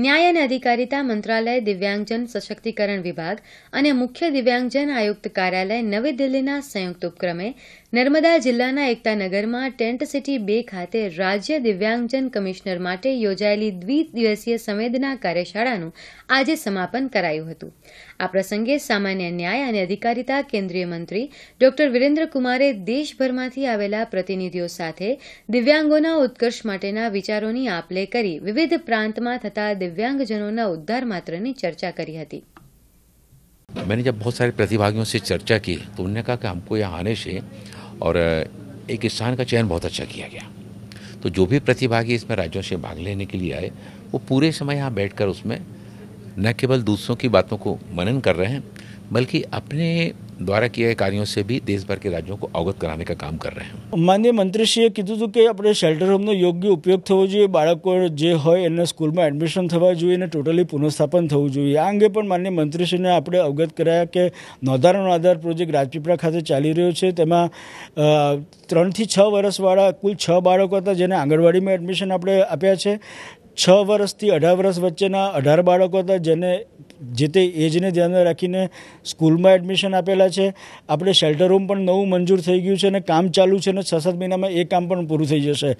ન્યાય અને અધિકારીતા મંત્રાલય દિવ્યાંગજન સશક્તિકરણ વિભાગ અને મુખ્ય દિવ્યાંગજન આયુક્ત કાર્યાલય નવી દિલ્હીના સંયુક્ત ઉપક્રમે નર્મદા જિલ્લાના એકતાનગરમાં ટેન્ટ સિટી બે ખાતે રાજ્ય દિવ્યાંગજન કમિશનર માટે યોજાયેલી દ્વિદિવસીય સંવેદના કાર્યશાળાનું આજે સમાપન કરાયું હતું આ પ્રસંગે સામાન્ય ન્યાય અને અધિકારીતા કેન્દ્રીય મંત્રી ડોક્ટર વિરેન્દ્ર કુમારે દેશભરમાંથી આવેલા પ્રતિનિધિઓ સાથે દિવ્યાંગોના ઉત્કર્ષ માટેના વિચારોની આપ લે કરી વિવિધ પ્રાંતમાં થતા दिव्यांगजनों उद्धार માત્રની चर्चा करी थी मैंने जब बहुत सारे प्रतिभागियों से चर्चा की तो उन्होंने कहा कि हमको यहाँ आने से और एक स्थान का चयन बहुत अच्छा किया गया तो जो भी प्रतिभागी इसमें राज्यों से भाग लेने के लिए आए वो पूरे समय यहाँ बैठ उसमें न केवल दूसरों की बातों को मनन कर रहे हैं बल्कि अपने દ્વારા किए કાર્યો से भी દેશભર કે રાજ્યો राज्यों को अवगत कराने का काम कर रहे हैं મંત્રીશ્રીએ કીધું હતું કે આપણે શેલ્ટર હોમનો યોગ્ય ઉપયોગ થવો જોઈએ બાળકો જે હોય એને સ્કૂલમાં એડમિશન થવા જોઈએ અને ટોટલી પુનઃસ્થાપન થવું જોઈએ આ અંગે પણ માન્ય મંત્રીશ્રીને આપણે અવગત કરાયા કે નોંધારણો આધાર પ્રોજેક્ટ રાજપીપળા ખાતે ચાલી રહ્યો છે તેમાં ત્રણથી છ વર્ષવાળા કુલ છ બાળકો હતા જેને આંગણવાડીમાં એડમિશન આપણે આપ્યા છે છ વર્ષથી અઢાર વર્ષ વચ્ચેના અઢાર બાળકો હતા જેને જે તે એજને ધ્યાનમાં રાખીને સ્કૂલમાં એડમિશન આપેલા છે આપણે શેલ્ટર હોમ પણ નવું મંજૂર થઈ ગયું છે અને કામ ચાલુ છે અને છ સાત મહિનામાં એ કામ પણ પૂરું થઈ જશે